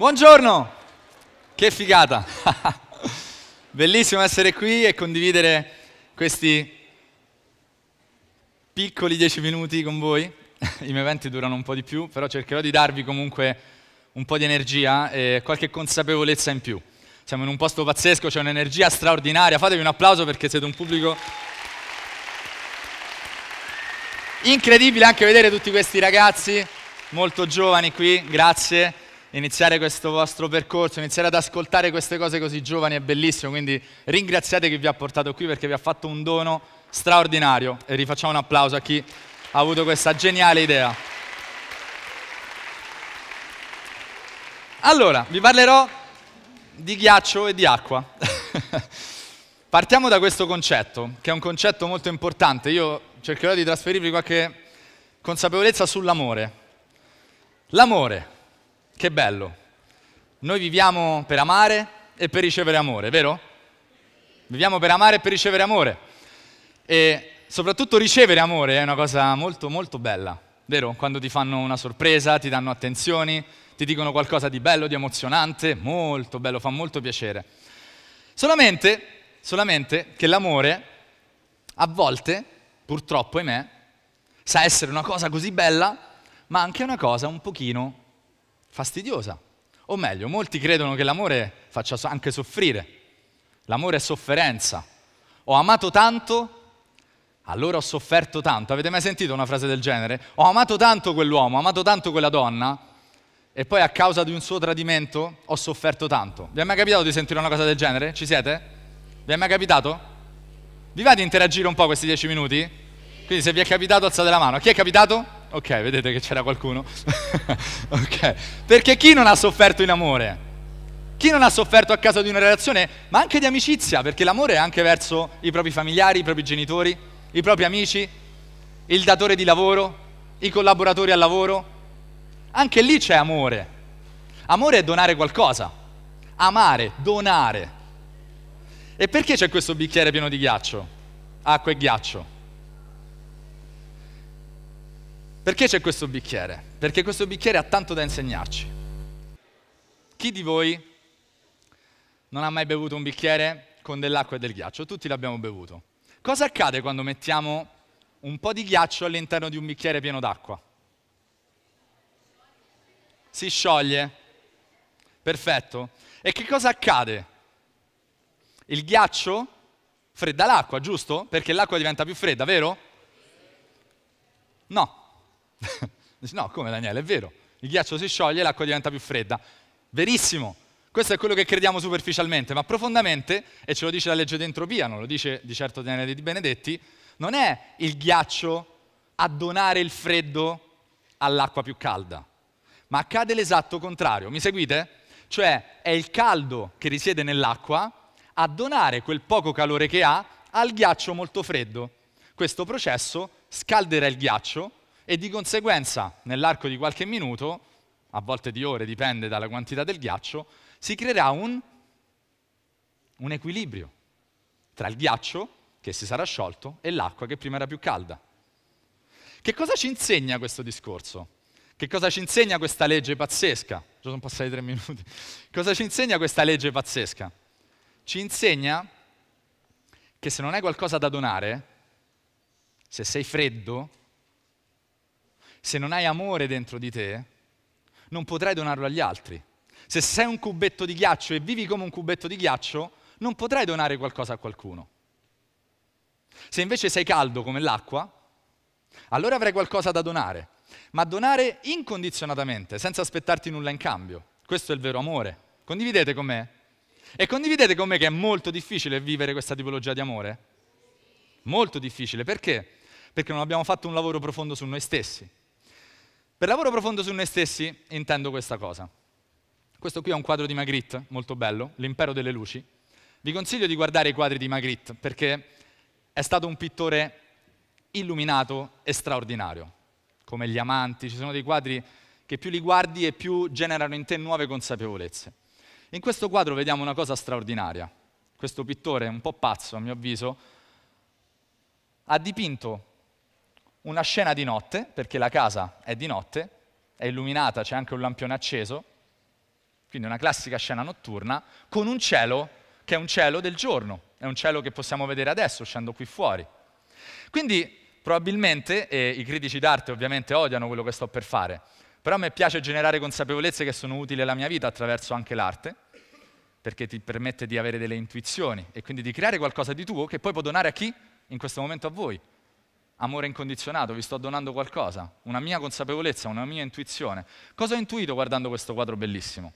Buongiorno! Che figata! Bellissimo essere qui e condividere questi piccoli dieci minuti con voi. I miei eventi durano un po' di più, però cercherò di darvi comunque un po' di energia e qualche consapevolezza in più. Siamo in un posto pazzesco, c'è un'energia straordinaria. Fatevi un applauso perché siete un pubblico incredibile anche vedere tutti questi ragazzi molto giovani qui, grazie iniziare questo vostro percorso, iniziare ad ascoltare queste cose così giovani è bellissimo, quindi ringraziate chi vi ha portato qui perché vi ha fatto un dono straordinario e rifacciamo un applauso a chi ha avuto questa geniale idea. Allora, vi parlerò di ghiaccio e di acqua. Partiamo da questo concetto, che è un concetto molto importante. Io cercherò di trasferirvi qualche consapevolezza sull'amore. L'amore che bello. Noi viviamo per amare e per ricevere amore, vero? Viviamo per amare e per ricevere amore. E soprattutto ricevere amore è una cosa molto molto bella, vero? Quando ti fanno una sorpresa, ti danno attenzioni, ti dicono qualcosa di bello, di emozionante, molto bello, fa molto piacere. Solamente, solamente che l'amore a volte, purtroppo ahimè, sa essere una cosa così bella, ma anche una cosa un pochino fastidiosa. O meglio, molti credono che l'amore faccia anche soffrire. L'amore è sofferenza. Ho amato tanto, allora ho sofferto tanto. Avete mai sentito una frase del genere? Ho amato tanto quell'uomo, ho amato tanto quella donna, e poi a causa di un suo tradimento ho sofferto tanto. Vi è mai capitato di sentire una cosa del genere? Ci siete? Vi è mai capitato? Vi va di interagire un po' questi dieci minuti? Quindi se vi è capitato alzate la mano. Chi è capitato? Ok, vedete che c'era qualcuno? ok, perché chi non ha sofferto in amore? Chi non ha sofferto a causa di una relazione, ma anche di amicizia, perché l'amore è anche verso i propri familiari, i propri genitori, i propri amici, il datore di lavoro, i collaboratori al lavoro. Anche lì c'è amore. Amore è donare qualcosa. Amare, donare. E perché c'è questo bicchiere pieno di ghiaccio? Acqua ah, e ghiaccio Perché c'è questo bicchiere? Perché questo bicchiere ha tanto da insegnarci. Chi di voi non ha mai bevuto un bicchiere con dell'acqua e del ghiaccio? Tutti l'abbiamo bevuto. Cosa accade quando mettiamo un po' di ghiaccio all'interno di un bicchiere pieno d'acqua? Si scioglie. Perfetto. E che cosa accade? Il ghiaccio fredda l'acqua, giusto? Perché l'acqua diventa più fredda, vero? No, no, come Daniele, è vero, il ghiaccio si scioglie e l'acqua diventa più fredda. Verissimo, questo è quello che crediamo superficialmente, ma profondamente, e ce lo dice la legge d'entropia, non lo dice di certo Daniele di Benedetti, non è il ghiaccio a donare il freddo all'acqua più calda, ma accade l'esatto contrario. Mi seguite? Cioè è il caldo che risiede nell'acqua a donare quel poco calore che ha al ghiaccio molto freddo. Questo processo scalderà il ghiaccio e di conseguenza nell'arco di qualche minuto, a volte di ore, dipende dalla quantità del ghiaccio, si creerà un, un equilibrio tra il ghiaccio che si sarà sciolto e l'acqua che prima era più calda. Che cosa ci insegna questo discorso? Che cosa ci insegna questa legge pazzesca? Già sono passati tre minuti. Cosa ci insegna questa legge pazzesca? Ci insegna che se non hai qualcosa da donare, se sei freddo, se non hai amore dentro di te, non potrai donarlo agli altri. Se sei un cubetto di ghiaccio e vivi come un cubetto di ghiaccio, non potrai donare qualcosa a qualcuno. Se invece sei caldo come l'acqua, allora avrai qualcosa da donare, ma donare incondizionatamente, senza aspettarti nulla in cambio. Questo è il vero amore. Condividete con me? E condividete con me che è molto difficile vivere questa tipologia di amore? Molto difficile, perché? Perché non abbiamo fatto un lavoro profondo su noi stessi. Per lavoro profondo su noi stessi intendo questa cosa. Questo qui è un quadro di Magritte, molto bello, L'impero delle luci. Vi consiglio di guardare i quadri di Magritte perché è stato un pittore illuminato e straordinario, come gli amanti, ci sono dei quadri che più li guardi e più generano in te nuove consapevolezze. In questo quadro vediamo una cosa straordinaria. Questo pittore, un po' pazzo a mio avviso, ha dipinto una scena di notte, perché la casa è di notte, è illuminata, c'è anche un lampione acceso, quindi una classica scena notturna, con un cielo che è un cielo del giorno, è un cielo che possiamo vedere adesso uscendo qui fuori. Quindi probabilmente, e i critici d'arte ovviamente odiano quello che sto per fare, però a me piace generare consapevolezze che sono utili alla mia vita attraverso anche l'arte, perché ti permette di avere delle intuizioni e quindi di creare qualcosa di tuo che poi può donare a chi? In questo momento a voi amore incondizionato, vi sto donando qualcosa, una mia consapevolezza, una mia intuizione. Cosa ho intuito guardando questo quadro bellissimo?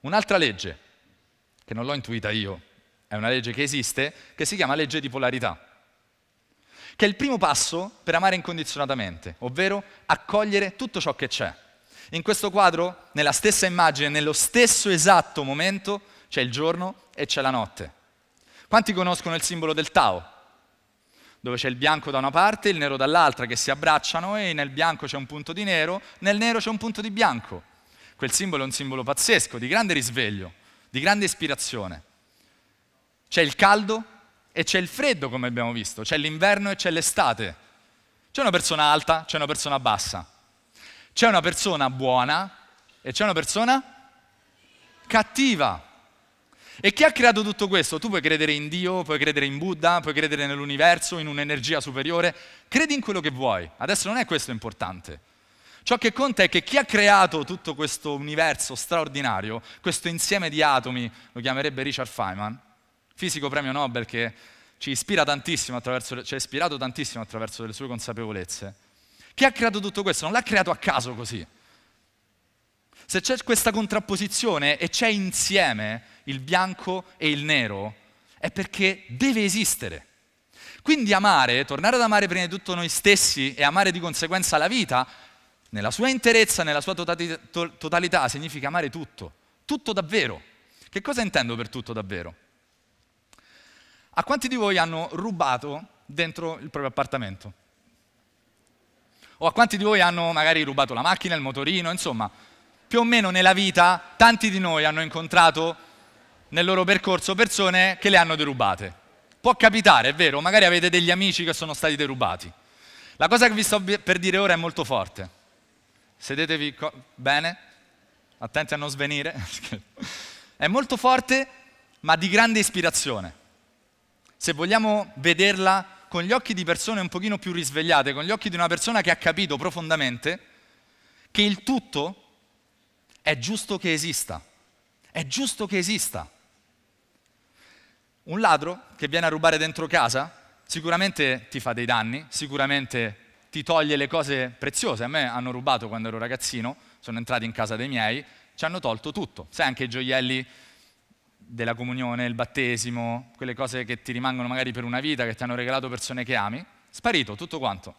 Un'altra legge, che non l'ho intuita io, è una legge che esiste, che si chiama legge di polarità, che è il primo passo per amare incondizionatamente, ovvero accogliere tutto ciò che c'è. In questo quadro, nella stessa immagine, nello stesso esatto momento, c'è il giorno e c'è la notte. Quanti conoscono il simbolo del Tao? dove c'è il bianco da una parte e il nero dall'altra che si abbracciano e nel bianco c'è un punto di nero, nel nero c'è un punto di bianco. Quel simbolo è un simbolo pazzesco, di grande risveglio, di grande ispirazione. C'è il caldo e c'è il freddo, come abbiamo visto, c'è l'inverno e c'è l'estate. C'è una persona alta, c'è una persona bassa. C'è una persona buona e c'è una persona cattiva. E chi ha creato tutto questo? Tu puoi credere in Dio, puoi credere in Buddha, puoi credere nell'universo, in un'energia superiore, credi in quello che vuoi. Adesso non è questo importante. Ciò che conta è che chi ha creato tutto questo universo straordinario, questo insieme di atomi, lo chiamerebbe Richard Feynman, fisico premio Nobel che ci, ispira tantissimo attraverso, ci ha ispirato tantissimo attraverso le sue consapevolezze, chi ha creato tutto questo non l'ha creato a caso così. Se c'è questa contrapposizione e c'è insieme, il bianco e il nero, è perché deve esistere. Quindi amare, tornare ad amare prima di tutto noi stessi e amare di conseguenza la vita, nella sua interezza, nella sua totalità, significa amare tutto, tutto davvero. Che cosa intendo per tutto davvero? A quanti di voi hanno rubato dentro il proprio appartamento? O a quanti di voi hanno magari rubato la macchina, il motorino, insomma, più o meno nella vita tanti di noi hanno incontrato nel loro percorso persone che le hanno derubate. Può capitare, è vero, magari avete degli amici che sono stati derubati. La cosa che vi sto per dire ora è molto forte. Sedetevi co- bene, attenti a non svenire. è molto forte, ma di grande ispirazione. Se vogliamo vederla con gli occhi di persone un pochino più risvegliate, con gli occhi di una persona che ha capito profondamente che il tutto è giusto che esista. È giusto che esista. Un ladro che viene a rubare dentro casa sicuramente ti fa dei danni, sicuramente ti toglie le cose preziose. A me hanno rubato quando ero ragazzino, sono entrati in casa dei miei, ci hanno tolto tutto. Sai anche i gioielli della comunione, il battesimo, quelle cose che ti rimangono magari per una vita, che ti hanno regalato persone che ami, sparito tutto quanto.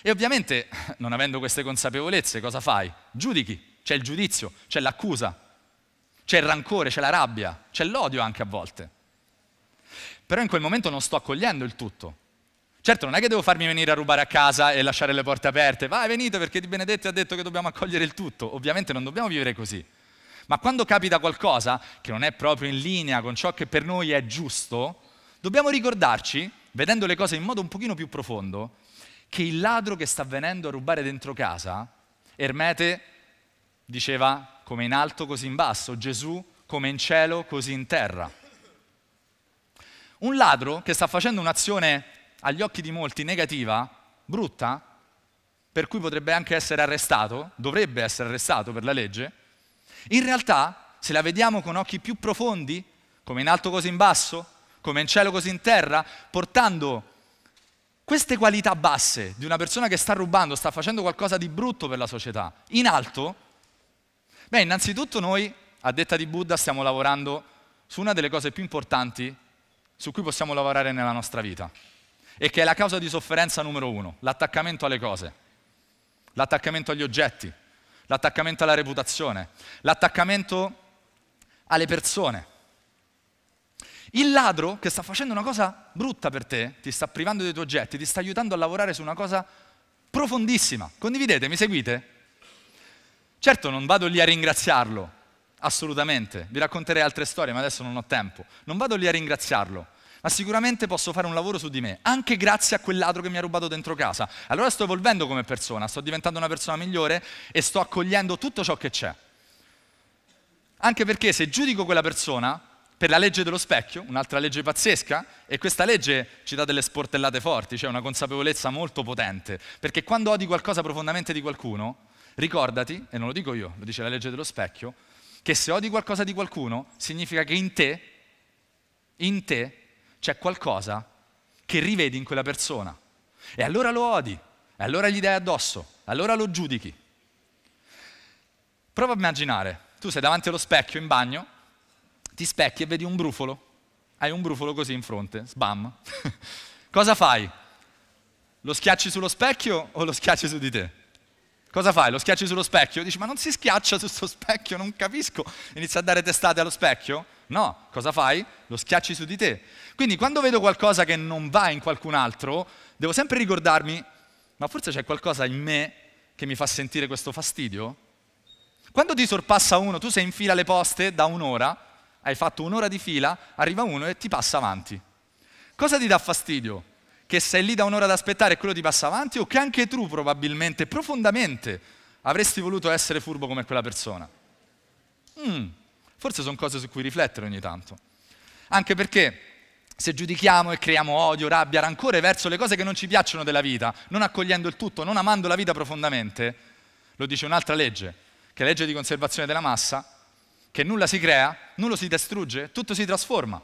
E ovviamente, non avendo queste consapevolezze, cosa fai? Giudichi, c'è il giudizio, c'è l'accusa, c'è il rancore, c'è la rabbia, c'è l'odio anche a volte però in quel momento non sto accogliendo il tutto. Certo, non è che devo farmi venire a rubare a casa e lasciare le porte aperte, vai venite perché Di Benedetti ha detto che dobbiamo accogliere il tutto, ovviamente non dobbiamo vivere così. Ma quando capita qualcosa che non è proprio in linea con ciò che per noi è giusto, dobbiamo ricordarci, vedendo le cose in modo un pochino più profondo, che il ladro che sta venendo a rubare dentro casa, Ermete diceva come in alto così in basso, Gesù come in cielo così in terra. Un ladro che sta facendo un'azione agli occhi di molti negativa, brutta, per cui potrebbe anche essere arrestato, dovrebbe essere arrestato per la legge, in realtà se la vediamo con occhi più profondi, come in alto così in basso, come in cielo così in terra, portando queste qualità basse di una persona che sta rubando, sta facendo qualcosa di brutto per la società, in alto, beh, innanzitutto noi, a detta di Buddha, stiamo lavorando su una delle cose più importanti su cui possiamo lavorare nella nostra vita e che è la causa di sofferenza numero uno, l'attaccamento alle cose, l'attaccamento agli oggetti, l'attaccamento alla reputazione, l'attaccamento alle persone. Il ladro che sta facendo una cosa brutta per te, ti sta privando dei tuoi oggetti, ti sta aiutando a lavorare su una cosa profondissima. Condividete, mi seguite? Certo non vado lì a ringraziarlo, Assolutamente. Vi racconterei altre storie, ma adesso non ho tempo. Non vado lì a ringraziarlo, ma sicuramente posso fare un lavoro su di me, anche grazie a quel ladro che mi ha rubato dentro casa. Allora sto evolvendo come persona, sto diventando una persona migliore e sto accogliendo tutto ciò che c'è. Anche perché se giudico quella persona per la legge dello specchio, un'altra legge pazzesca, e questa legge ci dà delle sportellate forti, cioè una consapevolezza molto potente, perché quando odi qualcosa profondamente di qualcuno, ricordati, e non lo dico io, lo dice la legge dello specchio, che se odi qualcosa di qualcuno, significa che in te, in te, c'è qualcosa che rivedi in quella persona. E allora lo odi, e allora gli dai addosso, allora lo giudichi. Prova a immaginare, tu sei davanti allo specchio in bagno, ti specchi e vedi un brufolo, hai un brufolo così in fronte, sbam. Cosa fai? Lo schiacci sullo specchio o lo schiacci su di te? Cosa fai? Lo schiacci sullo specchio? Dici, ma non si schiaccia su questo specchio, non capisco. Inizia a dare testate allo specchio? No, cosa fai? Lo schiacci su di te. Quindi quando vedo qualcosa che non va in qualcun altro, devo sempre ricordarmi, ma forse c'è qualcosa in me che mi fa sentire questo fastidio? Quando ti sorpassa uno, tu sei in fila alle poste da un'ora, hai fatto un'ora di fila, arriva uno e ti passa avanti. Cosa ti dà fastidio? che sei lì da un'ora ad aspettare e quello ti passa avanti o che anche tu probabilmente, profondamente, avresti voluto essere furbo come quella persona. Mm, forse sono cose su cui riflettere ogni tanto. Anche perché se giudichiamo e creiamo odio, rabbia, rancore verso le cose che non ci piacciono della vita, non accogliendo il tutto, non amando la vita profondamente, lo dice un'altra legge, che è la legge di conservazione della massa, che nulla si crea, nulla si distrugge, tutto si trasforma.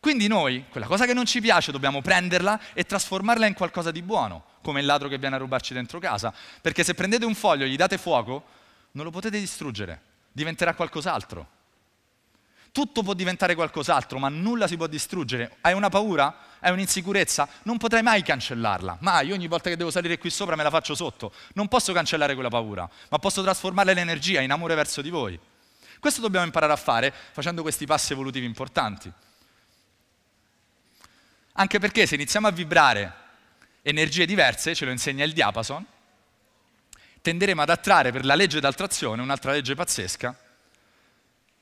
Quindi noi, quella cosa che non ci piace, dobbiamo prenderla e trasformarla in qualcosa di buono, come il ladro che viene a rubarci dentro casa. Perché se prendete un foglio e gli date fuoco, non lo potete distruggere, diventerà qualcos'altro. Tutto può diventare qualcos'altro, ma nulla si può distruggere. Hai una paura? Hai un'insicurezza? Non potrai mai cancellarla. Mai, ogni volta che devo salire qui sopra me la faccio sotto. Non posso cancellare quella paura, ma posso trasformarla in energia, in amore verso di voi. Questo dobbiamo imparare a fare facendo questi passi evolutivi importanti. Anche perché se iniziamo a vibrare energie diverse, ce lo insegna il diapason, tenderemo ad attrarre per la legge d'attrazione, un'altra legge pazzesca,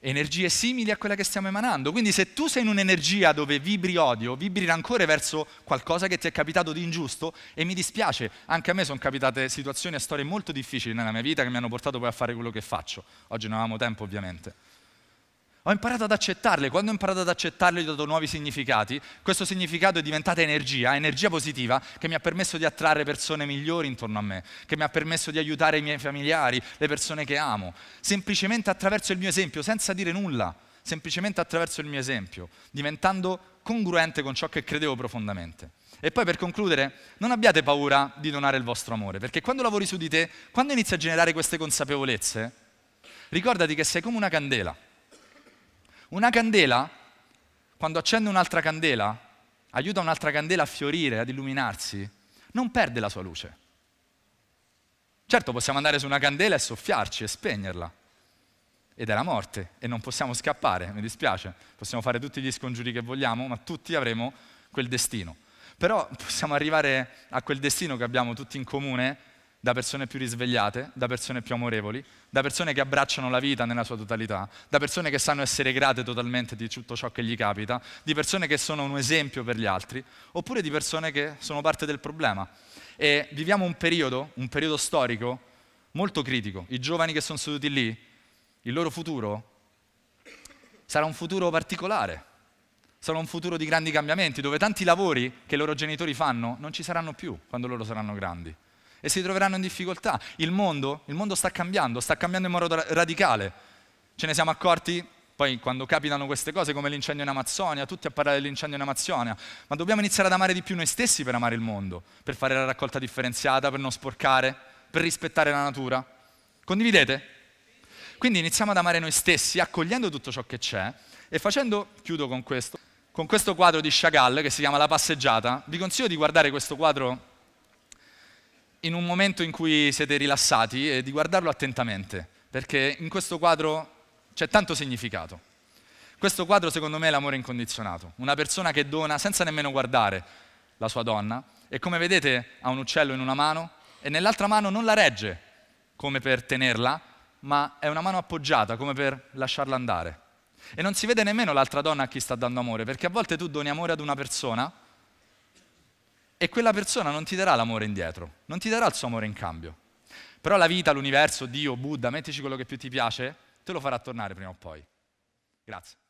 energie simili a quella che stiamo emanando. Quindi se tu sei in un'energia dove vibri odio, vibri rancore verso qualcosa che ti è capitato di ingiusto, e mi dispiace, anche a me sono capitate situazioni e storie molto difficili nella mia vita che mi hanno portato poi a fare quello che faccio. Oggi non avevamo tempo ovviamente ho imparato ad accettarle, quando ho imparato ad accettarle gli ho dato nuovi significati, questo significato è diventata energia, energia positiva che mi ha permesso di attrarre persone migliori intorno a me, che mi ha permesso di aiutare i miei familiari, le persone che amo, semplicemente attraverso il mio esempio, senza dire nulla, semplicemente attraverso il mio esempio, diventando congruente con ciò che credevo profondamente. E poi per concludere, non abbiate paura di donare il vostro amore, perché quando lavori su di te, quando inizi a generare queste consapevolezze, ricordati che sei come una candela una candela, quando accende un'altra candela, aiuta un'altra candela a fiorire, ad illuminarsi, non perde la sua luce. Certo, possiamo andare su una candela e soffiarci e spegnerla. Ed è la morte e non possiamo scappare, mi dispiace. Possiamo fare tutti gli scongiuri che vogliamo, ma tutti avremo quel destino. Però possiamo arrivare a quel destino che abbiamo tutti in comune da persone più risvegliate, da persone più amorevoli, da persone che abbracciano la vita nella sua totalità, da persone che sanno essere grate totalmente di tutto ciò che gli capita, di persone che sono un esempio per gli altri, oppure di persone che sono parte del problema. E viviamo un periodo, un periodo storico molto critico. I giovani che sono seduti lì, il loro futuro sarà un futuro particolare, sarà un futuro di grandi cambiamenti, dove tanti lavori che i loro genitori fanno non ci saranno più quando loro saranno grandi e si troveranno in difficoltà. Il mondo, il mondo sta cambiando, sta cambiando in modo radicale. Ce ne siamo accorti poi quando capitano queste cose come l'incendio in Amazzonia, tutti a parlare dell'incendio in Amazzonia, ma dobbiamo iniziare ad amare di più noi stessi per amare il mondo, per fare la raccolta differenziata, per non sporcare, per rispettare la natura. Condividete? Quindi iniziamo ad amare noi stessi, accogliendo tutto ciò che c'è e facendo, chiudo con questo, con questo quadro di Chagall che si chiama La passeggiata. Vi consiglio di guardare questo quadro in un momento in cui siete rilassati e eh, di guardarlo attentamente, perché in questo quadro c'è tanto significato. Questo quadro secondo me è l'amore incondizionato, una persona che dona senza nemmeno guardare la sua donna e come vedete ha un uccello in una mano e nell'altra mano non la regge come per tenerla, ma è una mano appoggiata come per lasciarla andare. E non si vede nemmeno l'altra donna a chi sta dando amore, perché a volte tu doni amore ad una persona e quella persona non ti darà l'amore indietro, non ti darà il suo amore in cambio. Però la vita, l'universo, Dio, Buddha, mettici quello che più ti piace, te lo farà tornare prima o poi. Grazie.